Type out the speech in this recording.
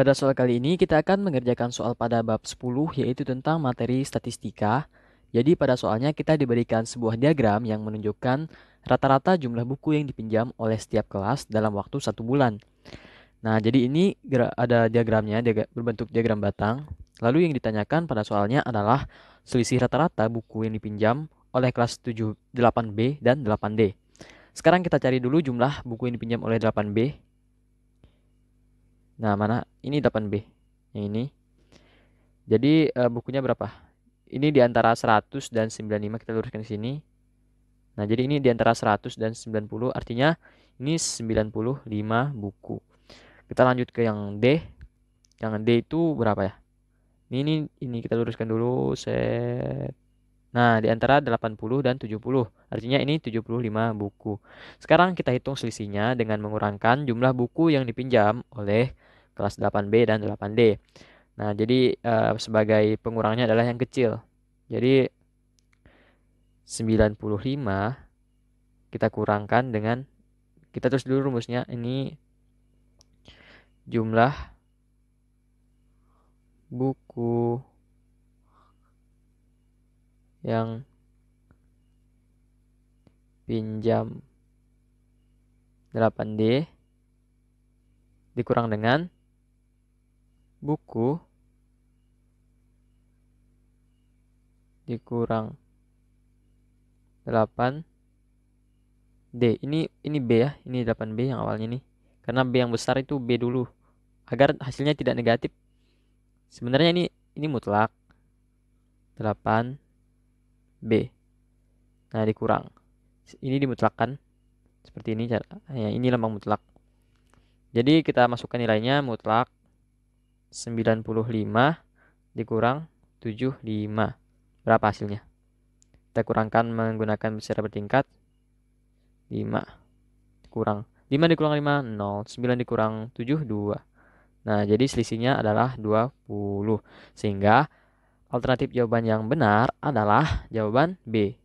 Pada soal kali ini kita akan mengerjakan soal pada bab 10 yaitu tentang materi statistika. Jadi pada soalnya kita diberikan sebuah diagram yang menunjukkan rata-rata jumlah buku yang dipinjam oleh setiap kelas dalam waktu satu bulan. Nah jadi ini ada diagramnya berbentuk diagram batang. Lalu yang ditanyakan pada soalnya adalah selisih rata-rata buku yang dipinjam oleh kelas 7, 8B dan 8D. Sekarang kita cari dulu jumlah buku yang dipinjam oleh 8B Nah, mana? Ini 8B. Yang ini. Jadi e, bukunya berapa? Ini di antara 100 dan 95 kita luruskan ke sini. Nah, jadi ini di antara 100 dan 90, artinya ini 95 buku. Kita lanjut ke yang D. Yang D itu berapa ya? Ini ini, ini kita luruskan dulu set. Nah, di antara 80 dan 70. Artinya ini 75 buku. Sekarang kita hitung selisihnya dengan mengurangkan jumlah buku yang dipinjam oleh kelas 8B dan 8D. Nah, jadi uh, sebagai pengurangnya adalah yang kecil. Jadi 95 kita kurangkan dengan kita terus dulu rumusnya ini jumlah buku yang pinjam 8D dikurang dengan buku dikurang 8 D. Ini ini B ya, ini 8B yang awalnya nih. Karena B yang besar itu B dulu agar hasilnya tidak negatif. Sebenarnya ini ini mutlak 8 B. Nah, dikurang. Ini dimutlakkan seperti ini cara. Ya, ini lambang mutlak. Jadi kita masukkan nilainya mutlak 95 dikurang 75. Berapa hasilnya? Kita kurangkan menggunakan secara bertingkat. 5 kurang 5 dikurang 5 0 9 dikurang 7 2 nah jadi selisihnya adalah 20 sehingga alternatif jawaban yang benar adalah jawaban B